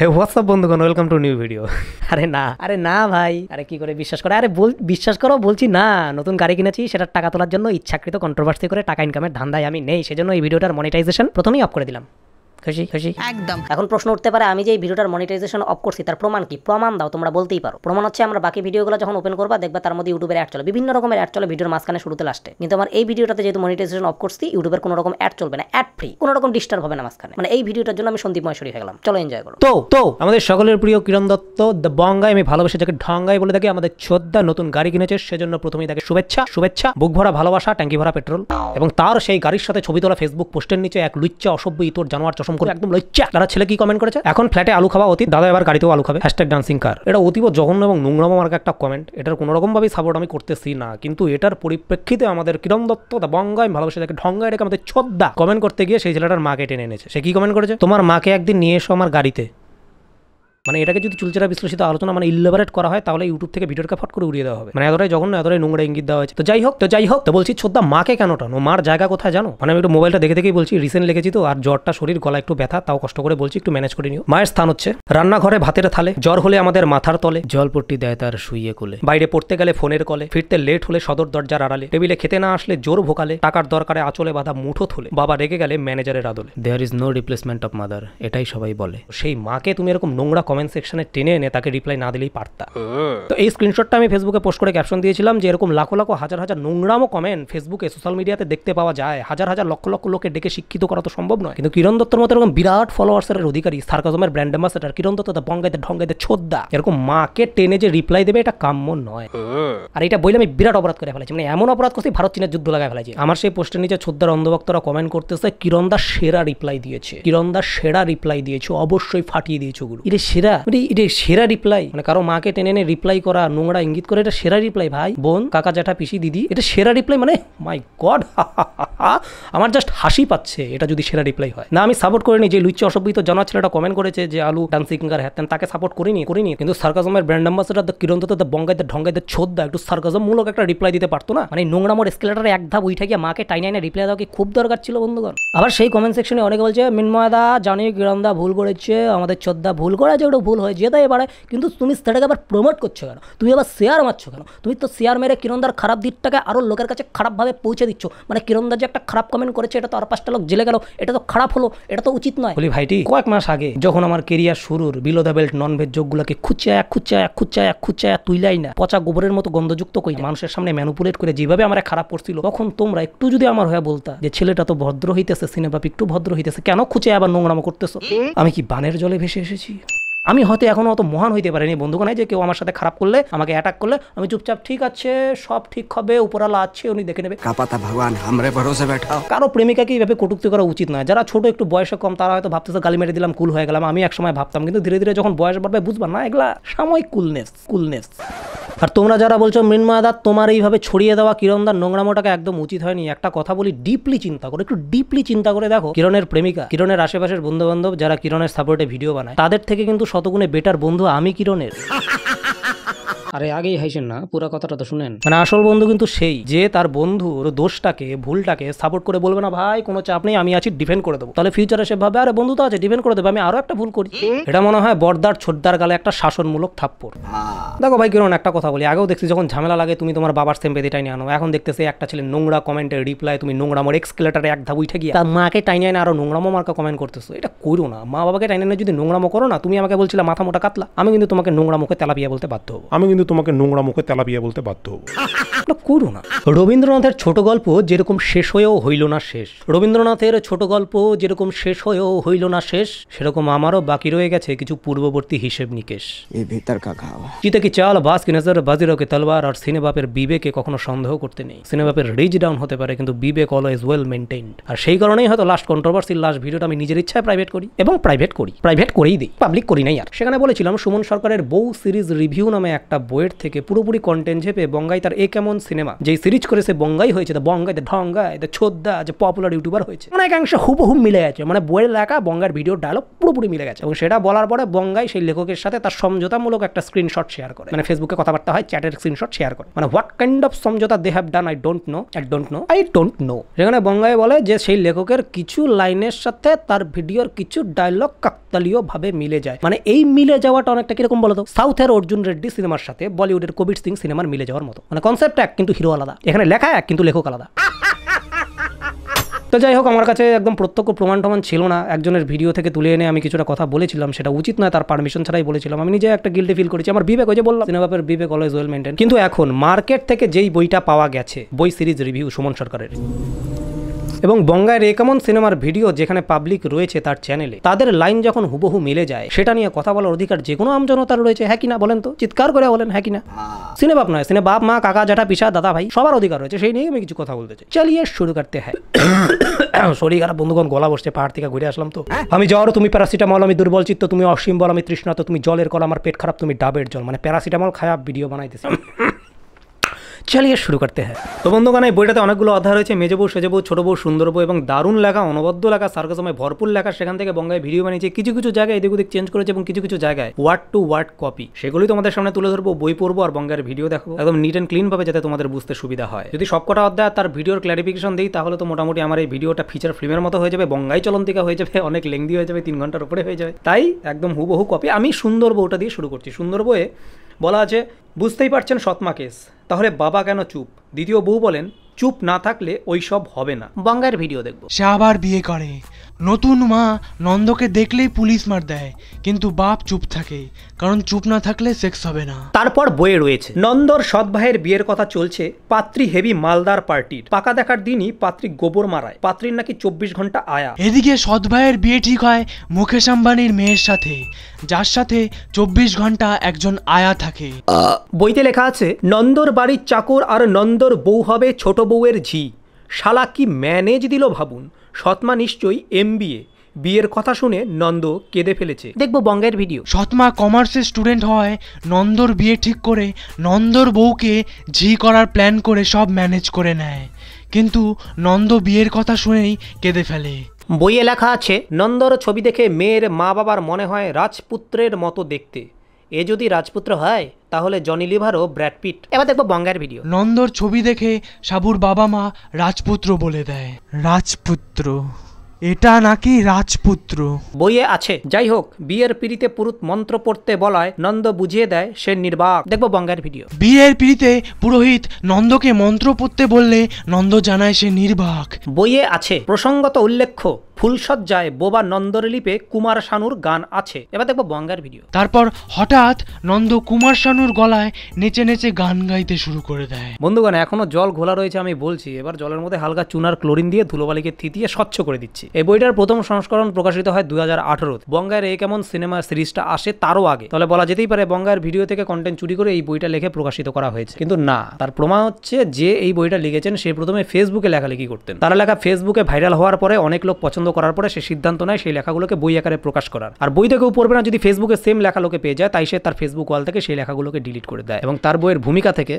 হে WhatsApp বন্ধুগণ welcome to new video আরে না আরে না ভাই আরে কি করে বিশ্বাস করে আরে বল বিশ্বাস করো বলছি না নতুন গাড়ি কিনেছি সেটার টাকা তোলার জন্য ইচ্ছাকৃত কন্ট্রোভার্সি করে টাকা ইনকামের ধান্দায় আমি নেই সেজন্য এই ভিডিওটার মনিটাইজেশন প্রথমেই অফ করে দিলাম খুশি খুশি একদম এখন প্রশ্ন উঠতে পারে আমি যে এই ভিডিওটার মনিটাইজেশন অফ করছি তার প্রমাণ কি প্রমাণ দাও তোমরা বলতেই পারো প্রমাণ হচ্ছে আমরা বাকি ভিডিওগুলো যখন ওপেন করবা দেখবা তার মধ্যে ইউটিউবের অ্যাড চলে বিভিন্ন রকমের অ্যাড চলে ভিডিওর মাঝখানে শুরুতে লাস্টে কিন্তু আমার এই ভিডিওটাতে যেহেতু মনিটাইজেশন অফ করছি ইউটিউবের কোনো রকম অ্যাড চলবে না অ্যাড ফ্রি কোনো রকম ডিস্টার্ব হবে না মাঝখানে মানে এই ভিডিওটার জন্য আমি সন্দীপ মহেশ্বরী হয়ে গেলাম চলো এনজয় করো তো তো আমাদের সকলের প্রিয় কিরণ দত্ত দ্য বঙ্গায় আমি ভালোবেসে যাকে ঢঙ্গায় বলে থাকি আমাদের শ্রদ্ধা নতুন গাড়ি কিনেছে সেজন্য প্রথমেই তাকে শুভেচ্ছা শুভেচ্ছা বুক ভরা ভালোবাসা ট্যাঙ্কি ভরা পেট্রোল এবং তার সেই গাড়ির সাথে ছবি তোলা ফেসবুক পোস্টের নিচে এক লুচ্চা অসভ্য ইতর জানোয়ার পশম করে একদম লজ্জা তারা ছেলে কি কমেন্ট করেছে এখন ফ্ল্যাটে আলু খাওয়া অতীত দাদা এবার গাড়িতেও আলু খাবে হ্যাশট্যাগ ডান্সিং কার এটা অতীব জঘন্য এবং নোংরম মার্কা একটা কমেন্ট এটার কোনোরকমভাবেই সাপোর্ট আমি করতেছি না কিন্তু এটার পরিপ্রেক্ষিতে আমাদের কিরণ দত্ত দা বঙ্গায় ভালোবাসে তাকে ঢঙ্গায় রেখে আমাদের ছদ্দা কমেন্ট করতে গিয়ে সেই ছেলেটার মাকে টেনে এনেছে সে কি কমেন্ট করেছে তোমার মাকে একদিন নিয়ে এসো আমার গাড়িতে মানে এটাকে যদি চুলচেরা বিশ্লেষিত আলোচনা মানে ইলেবারেট করা হয় তাহলে ইউটিউব থেকে ভিডিওটাকে ফট করে উড়িয়ে দেওয়া হবে মানে এতটাই জঘন্য এতটাই নোংরা ইঙ্গিত দেওয়া হয়েছে তো যাই হোক তো যাই হোক তো বলছি ছোদ্দা মাকে কেন টানো মার জায়গা কোথায় জানো মানে আমি একটু মোবাইলটা দেখে দেখেই বলছি রিসেন্ট লেগেছি তো আর জ্বরটা শরীর গলা একটু ব্যথা তাও কষ্ট করে বলছি একটু ম্যানেজ করে নিও মায়ের স্থান হচ্ছে রান্নাঘরে ভাতের থালে জ্বর হলে আমাদের মাথার তলে পট্টি দেয় তার শুয়ে কোলে বাইরে পড়তে গেলে ফোনের কলে ফিরতে লেট হলে সদর দরজার আড়ালে টেবিলে খেতে না আসলে জোর ভোকালে টাকার দরকারে আচলে বাঁধা মুঠো থলে বাবা রেগে গেলে ম্যানেজারের আদলে there is no replacement of mother এটাই সবাই বলে সেই মাকে তুমি এরকম নোংরা কমেন্ট কমেন্ট সেকশনে টেনে এনে তাকে রিপ্লাই না দিলেই পারতা তো এই স্ক্রিনশটটা আমি ফেসবুকে পোস্ট করে ক্যাপশন দিয়েছিলাম যে এরকম লাখো লাখো হাজার হাজার নোংরামও কমেন্ট ফেসবুকে সোশ্যাল মিডিয়াতে দেখতে পাওয়া যায় হাজার হাজার লক্ষ লক্ষ লোকে ডেকে শিক্ষিত করা তো সম্ভব নয় কিন্তু কিরণ দত্তর মতো এরকম বিরাট ফলোয়ার্সের অধিকারী সার্কাজমের ব্র্যান্ড অ্যাম্বাসেডার কিরণ দত্ত তা বঙ্গাইতে ঢঙ্গাইতে ছোদ্দা এরকম মাকে টেনে যে রিপ্লাই দেবে এটা কাম্য নয় আর এটা বইলে আমি বিরাট অপরাধ করে ফেলেছি মানে এমন অপরাধ করছি ভারত চীনের যুদ্ধ লাগায় ফেলেছি আমার সেই পোস্টের নিচে ছোদ্দার অন্ধভক্তরা কমেন্ট করতেছে কিরণ দা সেরা রিপ্লাই দিয়েছে কিরণ দা সেরা রিপ্লাই দিয়েছে অবশ্যই ফাটিয়ে দিয়েছে গুরু এটা সেরা এটা মানে এটা সেরা রিপ্লাই মানে কারো মাকে টেনে এনে রিপ্লাই করা নোংরা ইঙ্গিত করে এটা সেরা রিপ্লাই ভাই বোন কাকা জ্যাঠা পিসি দিদি এটা সেরা রিপ্লাই মানে মাই গড আমার জাস্ট হাসি পাচ্ছে এটা যদি সেরা রিপ্লাই হয় না আমি সাপোর্ট করিনি যে লুচ্চি অসভ্যিত জানা ছেলেটা কমেন্ট করেছে যে আলু ডান্স সিঙ্গার হ্যাতেন তাকে সাপোর্ট করিনি করিনি কিন্তু সার্কাজমের ব্র্যান্ড অ্যাম্বাসেডার দ্য কিরন্ত দ্য বঙ্গাইতে ঢঙ্গাইতে ছোদ্দা একটু সার্কাজম মূলক একটা রিপ্লাই দিতে পারতো না মানে নোংরা নোংরামোর স্কেলেটার এক ধাপ উঠে গিয়ে মাকে টাইনে এনে রিপ্লাই দেওয়া কি খুব দরকার ছিল বন্ধুগণ আবার সেই কমেন্ট সেকশনে অনেকে বলছে মিনময়দা জানি কিরণ ভুল করেছে আমাদের ছোদ্দা ভুল করেছে ওটা ভুল হয় যেতেই পারে কিন্তু তুমি সেটাকে আবার প্রমোট করছো কেন তুমি আবার শেয়ার মারছো কেন তুমি তো শেয়ার মেরে কিরণদার খারাপ দিকটাকে আরও লোকের কাছে খারাপভাবে পৌঁছে দিচ্ছ মানে কিরণদার যে একটা খারাপ কমেন্ট করেছে এটা তো আর পাঁচটা লোক জেলে গেল এটা তো খারাপ হলো এটা তো উচিত নয় বলি ভাইটি কয়েক মাস আগে যখন আমার কেরিয়ার শুরুর বিলো দ্য বেল্ট ননভেজ যোগগুলোকে খুচায়া খুচায়া খুচায় তুই তুইলাই না পচা গোবরের মতো গন্ধযুক্ত কই মানুষের সামনে ম্যানুপুলেট করে যেভাবে আমার খারাপ করছিল তখন তোমরা একটু যদি আমার হয়ে বলতা যে ছেলেটা তো ভদ্র হইতেছে সিনেমা একটু ভদ্র হইতেছে কেন খুঁচে আবার নোংরামো করতেছো আমি কি বানের জলে ভেসে এসেছি আমি হয়তো এখনও অত মহান হইতে পারিনি নাই যে কেউ আমার সাথে খারাপ করলে আমাকে অ্যাটাক করলে আমি চুপচাপ ঠিক আছে সব ঠিক হবে উপরালা আছে উনি দেখে নেবে কাপাতা ভগবান হামরে ভরসে বেঠাও কারো প্রেমিকাকে এইভাবে কটুক্তি করা উচিত নয় যারা ছোট একটু বয়সে কম তারা হয়তো ভাবতেছে গালি মেরে দিলাম কুল হয়ে গেলাম আমি এক সময় ভাবতাম কিন্তু ধীরে ধীরে যখন বয়স বাড়বে বুঝবা না এগুলা সাময়িক কুলনেস কুলনেস আর তোমরা যারা বলছো মৃন্ময় দা তোমার এইভাবে ছড়িয়ে দেওয়া কিরণদার নোংরামোটাকে একদম উচিত হয়নি একটা কথা বলি ডিপলি চিন্তা করো একটু ডিপলি চিন্তা করে দেখো কিরণের প্রেমিকা কিরণের আশেপাশের বন্ধু বান্ধব যারা কিরণের সাপোর্টে ভিডিও বানায় তাদের থেকে কিন্তু শতগুণে বেটার বন্ধু আমি কিরণের আরে আগেই হাইছেন না পুরো কথাটা তো শুনেন মানে আসল বন্ধু কিন্তু সেই যে তার বন্ধুর দোষটাকে ভুলটাকে সাপোর্ট করে বলবে না ভাই কোনো চাপ নেই আমি আছি ডিফেন্ড করে দেবো তাহলে ফিউচারে সে ভাবে আরে বন্ধু তো আছে ডিফেন্ড করে দেবে আমি আরো একটা ভুল করি এটা মনে হয় বর্দার ছোটদার গালে একটা শাসনমূলক থাপ্পর হ্যাঁ। দেখো ভাই কিরণ একটা কথা বলি আগেও দেখছি যখন ঝামেলা লাগে তুমি তোমার বাবার সেম বেদিটাই নিয়ে আনো এখন দেখতেছি একটা ছেলে নোংরা কমেন্টের রিপ্লাই তুমি নোংরা আমার এক্সকেলেটারে এক ধাপ উঠে গিয়ে তার মাকে টাইনে আনে আরো নোংরা মার্কা কমেন্ট করতেছো এটা করো না মা বাবাকে টাইনে যদি নোংরামো করো না তুমি আমাকে বলছিলে মাথা মোটা কাতলা আমি কিন্তু তোমাকে নোংরা মুখে তেলাপিয়া বলতে বাধ্য হবো আমি কিন্তু তোমাকে নোংরা মুখে তেলাপিয়া বলতে বাধ্য হবো করো না রবীন্দ্রনাথের ছোট গল্প যেরকম শেষ হয়েও হইল না শেষ রবীন্দ্রনাথের ছোট গল্প যেরকম শেষ হয়েও হইল না শেষ সেরকম আমারও বাকি রয়ে গেছে কিছু পূর্ববর্তী হিসেব নিকেশ চিতা কি চাল বাস কি নজর বাজিরকে তলবার আর সিনেবাপের বিবেকে কখনো সন্দেহ করতে নেই সিনেবাপের রিজ ডাউন হতে পারে কিন্তু বিবেক অলওয়েজ ওয়েল মেনটেন্ড আর সেই কারণেই হয়তো লাস্ট কন্ট্রোভার্সির লাস্ট ভিডিওটা আমি নিজের ইচ্ছায় প্রাইভেট করি এবং প্রাইভেট করি প্রাইভেট করেই দিই পাবলিক করি নাই আর সেখানে বলেছিলাম সুমন সরকারের বউ সিরিজ রিভিউ নামে একটা বইয়ের থেকে পুরোপুরি কন্টেন্ট ঝেপে বঙ্গাই তার এ কেমন সিনেমা যেই সিরিজ করে সে বঙ্গাই হয়েছে তা বঙ্গাই দ্য ঢঙ্গাই দ্য ছোদ্দা যে পপুলার ইউটিউবার হয়েছে অনেকাংশ হুবহু মিলে গেছে মানে বইয়ের লেখা বঙ্গার ভিডিও ডায়লগ পুরোপুরি মিলে গেছে এবং সেটা বলার পরে বঙ্গাই সেই লেখকের সাথে তার সমঝোতামূলক একটা স্ক্রিনশট শেয়ার করে মানে ফেসবুকে কথাবার্তা হয় চ্যাটের স্ক্রিনশট শেয়ার করে মানে হোয়াট কাইন্ড অফ সমঝোতা they have done I don't know I don't know I don't know সেখানে বঙ্গাই বলে যে সেই লেখকের কিছু লাইনের সাথে তার ভিডিওর কিছু ডায়লগ কাকতালীয় ভাবে মিলে যায় মানে এই মিলে যাওয়াটা অনেকটা কিরকম বলতো সাউথের অর্জুন রেড্ডি সিনেমার সাথে সাথে বলিউডের কোভিড সিং সিনেমার মিলে যাওয়ার মতো মানে কনসেপ্ট এক কিন্তু হিরো আলাদা এখানে লেখা এক কিন্তু লেখক আলাদা তো যাই হোক আমার কাছে একদম প্রত্যক্ষ প্রমাণ টমান ছিল না একজনের ভিডিও থেকে তুলে এনে আমি কিছুটা কথা বলেছিলাম সেটা উচিত নয় তার পারমিশন ছাড়াই বলেছিলাম আমি নিজে একটা গিল্ডে ফিল করেছি আমার বিবেক ওই যে বললাম সিনেমাপের বিবেক অলওয়েজ ওয়েল মেনটেন কিন্তু এখন মার্কেট থেকে যেই বইটা পাওয়া গেছে বই সিরিজ রিভিউ সুমন সরকারের এবং বঙ্গায় একামন সিনেমার ভিডিও যেখানে পাবলিক রয়েছে তার চ্যানেলে তাদের লাইন যখন হুবহু মিলে যায় সেটা নিয়ে কথা বলার অধিকার যে কোনো আমজনতার রয়েছে হ্যাঁ কিনা বলেন তো চিৎকার করে বলেন হ্যাঁ কিনা সিনে বাপ নয় সিনে বাপ মা কাকা জ্যাঠা পিসা দাদা ভাই সবার অধিকার রয়েছে সেই নিয়ে আমি কিছু কথা বলতে চাই চালিয়ে শুরু করতে হ্যাঁ শরীর খারাপ বন্ধুগণ গলা বসছে পাহাড় থেকে ঘুরে আসলাম তো হ্যাঁ। আমি জ্বর তুমি প্যারাসিটামল আমি দুর্বল চিত্ত তুমি অসীম বল আমি তৃষ্ণা তো তুমি জলের কল আমার পেট খারাপ তুমি ডাবের জল মানে প্যারাসিটামল খারাপ ভিডিও বানাইতেছি চালিয়ে শুরু করতে হয় তো বন্ধুগণ এই বইটাতে অনেকগুলো অধ্যায় রয়েছে মেজ বউ সেজ বউ ছোট বউ সুন্দর বউ এবং দারুণ লেখা অনবদ্য লেখা সার্কাসময় ভরপুর লেখা সেখান থেকে বঙ্গায় ভিডিও বানিয়েছে কিছু কিছু জায়গায় এদিক ওদিক চেঞ্জ করেছে এবং কিছু কিছু জায়গায় ওয়ার্ড টু ওয়ার্ড কপি সেগুলি তোমাদের সামনে তুলে ধরবো বই পড়বো আর বঙ্গের ভিডিও দেখো একদম নিট অ্যান্ড ক্লিন ভাবে যাতে তোমাদের বুঝতে সুবিধা হয় যদি সবকটা অধ্যায় তার ভিডিওর ক্লারিফিকেশন দিই তাহলে তো মোটামুটি আমার এই ভিডিওটা ফিচার ফিল্মের মতো হয়ে যাবে বঙ্গাই চলন্তিকা হয়ে যাবে অনেক লেংদি হয়ে যাবে তিন ঘন্টার উপরে হয়ে যাবে তাই একদম হুবহু কপি আমি সুন্দর বউটা দিয়ে শুরু করছি সুন্দর বউয়ে বলা আছে বুঝতেই পারছেন সৎমা কেস তাহলে বাবা কেন চুপ দ্বিতীয় বউ বলেন চুপ না থাকলে ওই সব হবে না বঙ্গার ভিডিও দেখব সে আবার বিয়ে করে নতুন মা নন্দকে দেখলেই পুলিশ মার দেয় কিন্তু বাপ চুপ থাকে কারণ চুপ না থাকলে সেক্স হবে না তারপর বয়ে রয়েছে নন্দর সৎ ভাইয়ের বিয়ের কথা চলছে পাত্রী হেভি মালদার পার্টির পাকা দেখার দিনই পাত্রী গোবর মারায় পাত্রীর নাকি চব্বিশ ঘন্টা আয়া এদিকে সৎ ভাইয়ের বিয়ে ঠিক হয় মুকেশ আম্বানির মেয়ের সাথে যার সাথে চব্বিশ ঘন্টা একজন আয়া থাকে বইতে লেখা আছে নন্দর বাড়ির চাকর আর নন্দর বউ হবে ছোট বউয়ের ঝি শালা কি ম্যানেজ দিল ভাবুন সৎমা নিশ্চয়ই এম বিয়ের কথা শুনে নন্দ কেঁদে ফেলেছে দেখবো বঙ্গের ভিডিও সৎমা কমার্সের স্টুডেন্ট হয় নন্দর বিয়ে ঠিক করে নন্দর বউকে ঝি করার প্ল্যান করে সব ম্যানেজ করে নেয় কিন্তু নন্দ বিয়ের কথা শুনেই কেঁদে ফেলে বইয়ে লেখা আছে নন্দর ছবি দেখে মেয়ের মা বাবার মনে হয় রাজপুত্রের মতো দেখতে এ যদি রাজপুত্র হয় তাহলে জনি লিভার ও ব্র্যাডপিট এবার দেখবো বঙ্গার ভিডিও নন্দর ছবি দেখে সাবুর বাবা মা রাজপুত্র বলে দেয় রাজপুত্র এটা নাকি রাজপুত্র বইয়ে আছে যাই হোক বিয়ের পিড়িতে পুরুত মন্ত্র পড়তে বলায় নন্দ বুঝিয়ে দেয় সে নির্বাক দেখবো বঙ্গার ভিডিও বিয়ের পিড়িতে পুরোহিত নন্দকে মন্ত্র পড়তে বললে নন্দ জানায় সে নির্বাক বইয়ে আছে প্রসঙ্গত উল্লেখ্য ফুলসজ্জায় বোবা নন্দরলিপে কুমার শানুর গান আছে এবার দেখবো বঙ্গার ভিডিও তারপর হঠাৎ নন্দ কুমার শানুর গলায় নেচে নেচে গান গাইতে শুরু করে দেয় বন্ধুগণ এখনো জল ঘোলা রয়েছে আমি বলছি এবার জলের মধ্যে হালকা চুনার ক্লোরিন দিয়ে ধুলোবালিকে থিতিয়ে স্বচ্ছ করে দিচ্ছি এই বইটার প্রথম সংস্করণ প্রকাশিত হয় দু হাজার আঠারোতে বঙ্গায়ের এ কেমন সিনেমা সিরিজটা আসে তারও আগে তাহলে বলা যেতেই পারে বঙ্গায়ের ভিডিও থেকে কন্টেন্ট চুরি করে এই বইটা লেখে প্রকাশিত করা হয়েছে কিন্তু না তার প্রমাণ হচ্ছে যে এই বইটা লিখেছেন সে প্রথমে ফেসবুকে লেখালেখি করতেন তারা লেখা ফেসবুকে ভাইরাল হওয়ার পরে অনেক লোক পছন্দ করার পরে সে সিদ্ধান্ত নেয় সেই লেখাগুলোকে বই আকারে প্রকাশ করার আর বই থেকেও পড়বে না যদি ফেসবুকে সেম লেখা লোকে পেয়ে যায় তাই সে তার ফেসবুক ওয়াল থেকে সেই লেখাগুলোকে ডিলিট করে দেয় এবং তার বইয়ের ভূমিকা থেকে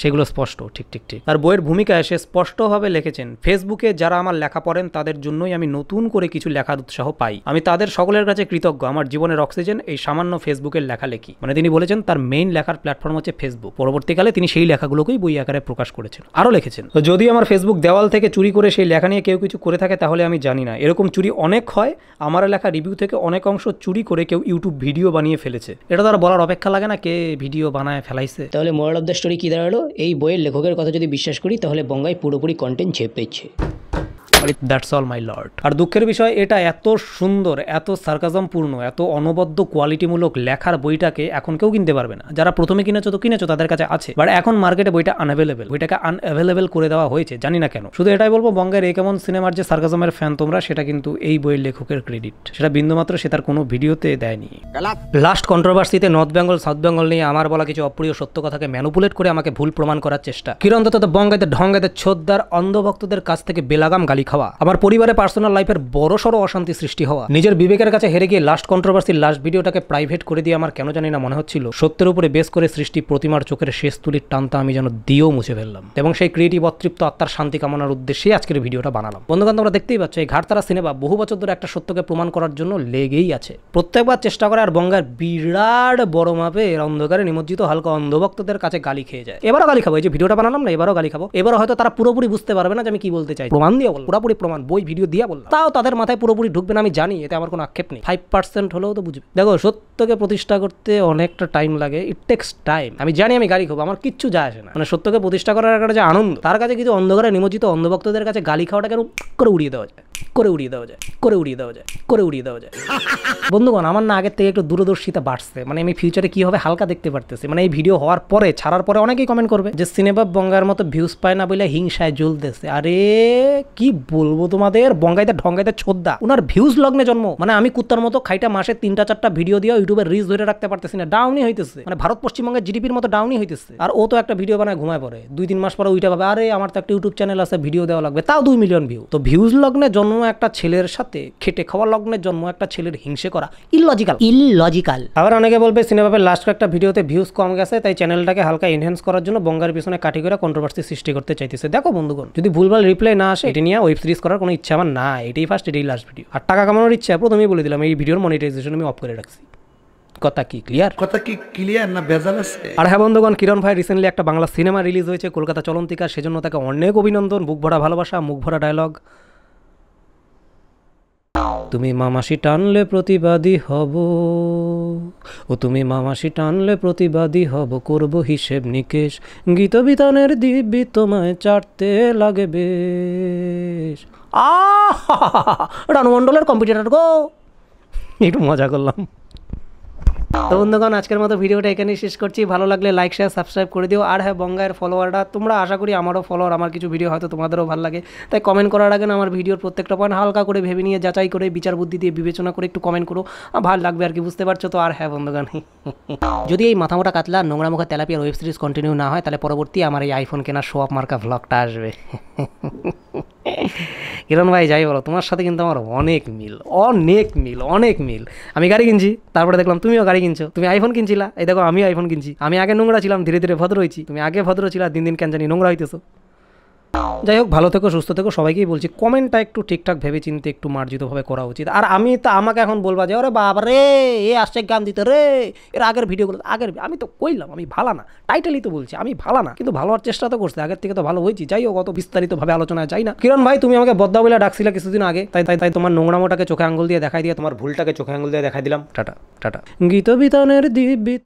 সেগুলো স্পষ্ট ঠিক ঠিক ঠিক তার বইয়ের ভূমিকায় সে স্পষ্টভাবে লিখেছেন ফেসবুকে যারা আমার লেখা পড়েন তাদের জন্যই আমি নতুন করে কিছু লেখার উৎসাহ পাই আমি তাদের সকলের কাছে কৃতজ্ঞ আমার জীবনের অক্সিজেন এই সামান্য ফেসবুকের লেখালেখি মানে তিনি বলেছেন তার মেইন লেখার প্ল্যাটফর্ম হচ্ছে ফেসবুক পরবর্তীকালে তিনি সেই লেখাগুলোকেই বই আকারে প্রকাশ করেছেন আরও লিখেছেন যদি আমার ফেসবুক দেওয়াল থেকে চুরি করে সেই লেখা নিয়ে কেউ কিছু করে থাকে তাহলে আমি জানি না এরকম চুরি অনেক হয় আমার লেখা রিভিউ থেকে অনেক অংশ চুরি করে কেউ ইউটিউব ভিডিও বানিয়ে ফেলেছে এটা তো আর বলার অপেক্ষা লাগে না কে ভিডিও বানায় ফেলাইছে তাহলে মোরাল অফ দ্য স্টোরি কী দাঁড়ালো এই বইয়ের লেখকের কথা যদি বিশ্বাস করি তাহলে বঙ্গায় পুরোপুরি কন্টেন্ট পেয়েছে দ্যাটস অল মাই লর্ড আর দুঃখের বিষয় এটা এত সুন্দর এত সার্কাজমপূর্ণ এত অনবদ্য কোয়ালিটিমূলক লেখার বইটাকে এখন কেউ কিনতে পারবে না যারা প্রথমে কিনেছো তো কিনেছো তাদের কাছে আছে বাট এখন মার্কেটে বইটা আনঅ্যাভেলেবেল বইটাকে আনঅ্যাভেলেবেল করে দেওয়া হয়েছে জানি না কেন শুধু এটাই বলবো বঙ্গের এই কেমন সিনেমার যে সার্কাজমের ফ্যান তোমরা সেটা কিন্তু এই বইয়ের লেখকের ক্রেডিট সেটা বিন্দুমাত্র সে তার কোনো ভিডিওতে দেয়নি লাস্ট কন্ট্রোভার্সিতে নর্থ বেঙ্গল সাউথ বেঙ্গল নিয়ে আমার বলা কিছু অপ্রিয় সত্য কথাকে ম্যানুপুলেট করে আমাকে ভুল প্রমাণ করার চেষ্টা কিরণ দত্ত বঙ্গাইতে ঢঙ্গাইতে ছোদ্দার অন্ধভক্তদের কাছ থেকে বেলাগাম গালি খাওয়া আমার পরিবারে পার্সোনাল লাইফের বড় সড়ো অশান্তি সৃষ্টি হওয়া নিজের বিবেকের কাছে হেরে গিয়ে লাস্ট কন্ট্রোভার্সির লাস্ট ভিডিওটাকে প্রাইভেট করে দিয়ে আমার কেন জানি না মনে হচ্ছিল সত্যের উপরে বেস করে সৃষ্টি প্রতিমার চোখের শেষ তুলির টানতা আমি যেন দিয়েও মুছে ফেললাম এবং সেই ক্রিয়েটিভ অতৃপ্ত আত্মার শান্তি কামনার উদ্দেশ্যে আজকের ভিডিওটা বানালাম বান্ধব আমরা দেখতেই পাচ্ছ এই ঘাটতারা সিনেমা বহু বছর ধরে একটা সত্যকে প্রমাণ করার জন্য লেগেই আছে প্রত্যেকবার চেষ্টা করে আর বঙ্গার বিরাট বড় মাপে এর অন্ধকারে নিমজ্জিত হালকা অন্ধভক্তদের কাছে গালি খেয়ে যায় এবারও গালি খাবো এই যে ভিডিওটা বানালাম না এবারও গালি খাবো এবারও হয়তো তারা পুরোপুরি বুঝতে পারবে না যে আমি কি বলতে চাই প্রমাণ দিয়ে বলো পুরোপুরি প্রমাণ বই ভিডিও দিয়ে বললাম তাও তাদের মাথায় পুরোপুরি ঢুকবে না আমি জানি এতে আমার কোনো আক্ষেপ নেই ফাইভ পার্সেন্ট হলেও তো বুঝবে দেখো সত্যকে প্রতিষ্ঠা করতে অনেকটা টাইম লাগে ইট টেক্স টাইম আমি জানি আমি গালি খাবো আমার কিচ্ছু যায় আসে না মানে সত্যকে প্রতিষ্ঠা করার একটা যে আনন্দ তার কাছে কিছু অন্ধকারে নিমজ্জিত অন্ধভক্তদের কাছে গালি খাওয়াটাকে করে উড়িয়ে দেওয়া যায় করে উড়িয়ে দেওয়া যায় করে উড়িয়ে দেওয়া যায় করে উড়িয়ে দেওয়া যায় বন্ধুগণ আমার না আগের থেকে একটু দূরদর্শিতা বাড়ছে মানে আমি ফিউচারে কি হবে হালকা দেখতে পারতেছি মানে এই ভিডিও হওয়ার পরে ছাড়ার পরে অনেকেই কমেন্ট করবে যে সিনেমা বঙ্গার মতো ভিউজ পায় না বলে হিংসায় জ্বলতেছে আরে কি বলবো তোমাদের বঙ্গাইতে ঢঙ্গাইতে ছোদ্দা ওনার ভিউজ লগ্নে জন্ম মানে আমি কুত্তার মতো খাইটা মাসে তিনটা চারটা ভিডিও দিয়ে ইউটিউবে রিচ ধরে রাখতে পারতেছি না ডাউনই হইতেছে মানে ভারত পশ্চিমবঙ্গের জিডিপির মতো ডাউনই হইতেছে আর ও তো একটা ভিডিও বানায় ঘুমায় পড়ে দুই তিন মাস পরে ওইটা ভাবে আরে আমার তো একটা ইউটিউব চ্যানেল আছে ভিডিও দেওয়া লাগবে তাও দুই মিলিয়ন ভিউ তো ভিউজ লগ্নে জন্ম একটা ছেলের সাথে খেটে খাওয়া লগ্নে জন্ম একটা ছেলের হিংসে করা ইললজিক্যাল ইললজিক্যাল আবার অনেকে বলবে সিনেমাবে লাস্ট একটা ভিডিওতে ভিউজ কম গেছে তাই চ্যানেলটাকে হালকা এনহেন্স করার জন্য বঙ্গার পিছনে কাটি করে কন্ট্রোভার্সি সৃষ্টি করতে চাইতেছে দেখো বন্ধুগণ যদি ভুলভাল রিপ্লাই না আসে এটি নিয়ে ওয়েব সিরিজ করার কোনো ইচ্ছা আমার না এটাই ফার্স্ট এটাই লাস্ট ভিডিও আর টাকা কামানোর ইচ্ছা প্রথমেই বলে দিলাম এই ভিডিওর মনিটাইজেশন আমি অফ করে রাখছি কথা কি ক্লিয়ার কথা কি ক্লিয়ার না বেজাল আছে আর হ্যাঁ বন্ধুগণ কিরণ ভাই রিসেন্টলি একটা বাংলা সিনেমা রিলিজ হয়েছে কলকাতা চলন্তিকা সেজন্য তাকে অনেক অভিনন্দন বুক ভরা ভালোবাসা মুখ ভরা ডায়লগ তুমি মামাসি টানলে প্রতিবাদী হব ও তুমি মামাসি টানলে প্রতিবাদী হব করব হিসেব নিকেশ বিতানের দিব্যি তোমায় চাটতে লাগে বেশ আহ রানু কম্পিউটার গো একটু মজা করলাম তো বন্ধুগণ আজকের মতো ভিডিওটা এখানেই শেষ করছি ভালো লাগলে লাইক শেয়ার সাবস্ক্রাইব করে দিও আর হ্যাঁ বঙ্গায়ের ফলোয়াররা তোমরা আশা করি আমারও ফলোয়ার আমার কিছু ভিডিও হয়তো তোমাদেরও ভালো লাগে তাই কমেন্ট করার আগে আমার ভিডিওর প্রত্যেকটা পয়েন্ট হালকা করে ভেবে নিয়ে যাচাই করে বিচার বুদ্ধি দিয়ে বিবেচনা করে একটু কমেন্ট করো ভালো লাগবে আর কি বুঝতে পারছো তো আর হ্যাঁ বন্ধুগণ যদি এই মাথামোটা কাতলা নোংরা মুখা তেলাপিয়ার ওয়েব সিরিজ কন্টিনিউ না হয় তাহলে পরবর্তী আমার এই আইফোন কেনার শো আপ মার্কা ভ্লগটা আসবে কিরণ ভাই যাই বলো তোমার সাথে কিন্তু আমার অনেক মিল অনেক মিল অনেক মিল আমি গাড়ি কিনছি তারপরে দেখলাম তুমিও গাড়ি কিনছো তুমি আইফোন কিনছিলা এই দেখো আমিও আইফোন কিনছি আমি আগে নোংরা ছিলাম ধীরে ধীরে ভদ্র হয়েছি তুমি আগে ভদ্র ছিলা দিন দিন কেন জানি নোংরা হইতেছো যাই হোক ভালো থেকো সুস্থ থেকো সবাইকেই বলছি কমেন্টটা একটু ঠিকঠাক ভেবে চিনতে একটু মার্জিতভাবে করা উচিত আর আমি তো আমাকে এখন বলবা যে ওরে বাবা রে এ আসছে গান দিতে রে এর আগের ভিডিওগুলো আগের আমি তো কইলাম আমি ভালো না টাইটেলই তো বলছি আমি ভালো না কিন্তু ভালো হওয়ার চেষ্টা তো করছে আগের থেকে তো ভালো হয়েছি যাই হোক অত বিস্তারিতভাবে আলোচনা যাই না কিরণ ভাই তুমি আমাকে বদ্দা বলে ডাকছিলে কিছুদিন আগে তাই তাই তাই তোমার নোংরামোটাকে চোখে আঙুল দিয়ে দেখাই দিয়ে তোমার ভুলটাকে চোখে আঙুল দিয়ে দেখাই দিলাম টাটা টাটা গীত বিতানের দিব্যি